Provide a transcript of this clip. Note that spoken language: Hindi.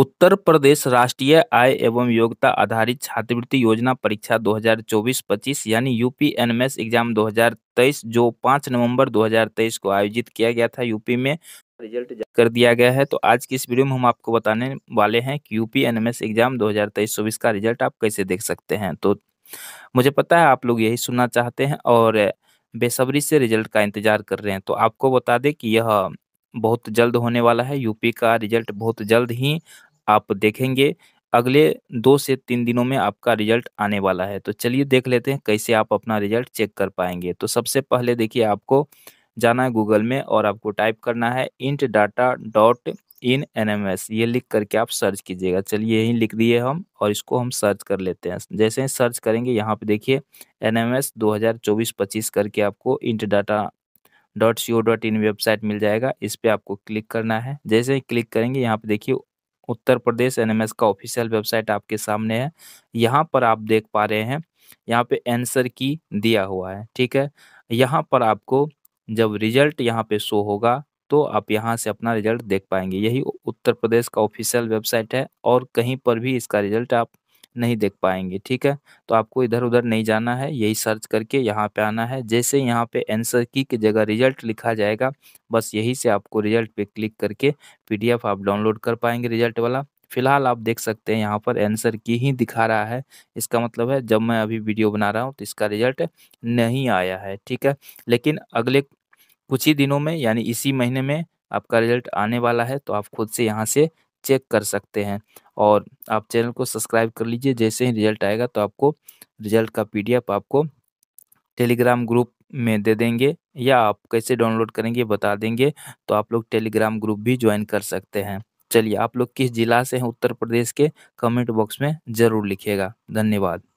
उत्तर प्रदेश राष्ट्रीय आय एवं योग्यता आधारित छात्रवृत्ति योजना परीक्षा 2024-25 यानी यूपी एनएमएस एग्जाम 2023 जो 5 नवंबर 2023 को आयोजित किया गया था यूपी में रिजल्ट कर दिया गया है तो आज की इस वीडियो में हम आपको बताने वाले हैं कि यूपी एनएमएस एग्जाम 2023-24 का रिजल्ट आप कैसे देख सकते हैं तो मुझे पता है आप लोग यही सुनना चाहते हैं और बेसब्री से रिजल्ट का इंतजार कर रहे हैं तो आपको बता दें कि यह बहुत जल्द होने वाला है यूपी का रिजल्ट बहुत जल्द ही आप देखेंगे अगले दो से तीन दिनों में आपका रिजल्ट आने वाला है तो चलिए देख लेते हैं कैसे आप अपना रिजल्ट चेक कर पाएंगे तो सबसे पहले देखिए आपको जाना है गूगल में और आपको टाइप करना है int data dot in N M S ये लिख करके आप सर्च कीजिएगा चलिए यही लिख दिए हम और इसको हम सर्च कर लेते हैं जैसे ही सर्च करेंगे यहाँ पे देखिए एन एम एस दो हज़ार चौबीस पच्चीस करके आपको int data dot C O dot in website मिल जाएगा इस पर आपको क्लिक करना है जैसे ही क्लिक करेंगे यहाँ पे देखिए उत्तर प्रदेश एनएमएस का ऑफिशियल वेबसाइट आपके सामने है यहाँ पर आप देख पा रहे हैं यहाँ पे आंसर की दिया हुआ है ठीक है यहाँ पर आपको जब रिजल्ट यहाँ पे शो होगा तो आप यहाँ से अपना रिजल्ट देख पाएंगे यही उत्तर प्रदेश का ऑफिशियल वेबसाइट है और कहीं पर भी इसका रिजल्ट आप नहीं देख पाएंगे ठीक है? तो आपको इधर-उधर नहीं जाना है, यही सर्च करके यहाँ पे आना है। जैसे यहाँ पे आंसर की की जगह रिज़ल्ट लिखा जाएगा, बस यही से आपको रिज़ल्ट पे क्लिक करके पीडीएफ आप डाउनलोड कर पाएंगे रिज़ल्ट वाला। फिलहाल आप देख सकते हैं यहाँ पर आंसर की ही दिखा रहा है, इसका मतलब है जब मैं अभी वीडियो बना रहा हूँ तो इसका रिज़ल्ट नहीं आया है, ठीक है? लेकिन अगले कुछ ही दिनों में यानी इसी महीने में आपका रिज़ल्ट आने वाला है, तो आप खुद से यहाँ से चेक कर सकते हैं और आप चैनल को सब्सक्राइब कर लीजिए जैसे ही रिजल्ट आएगा तो आपको रिजल्ट का पीडीएफ आपको टेलीग्राम ग्रुप में दे देंगे या आप कैसे डाउनलोड करेंगे बता देंगे तो आप लोग टेलीग्राम ग्रुप भी ज्वाइन कर सकते हैं चलिए आप लोग किस जिला से हैं उत्तर प्रदेश के कमेंट बॉक्स में ज़रूर लिखिएगा धन्यवाद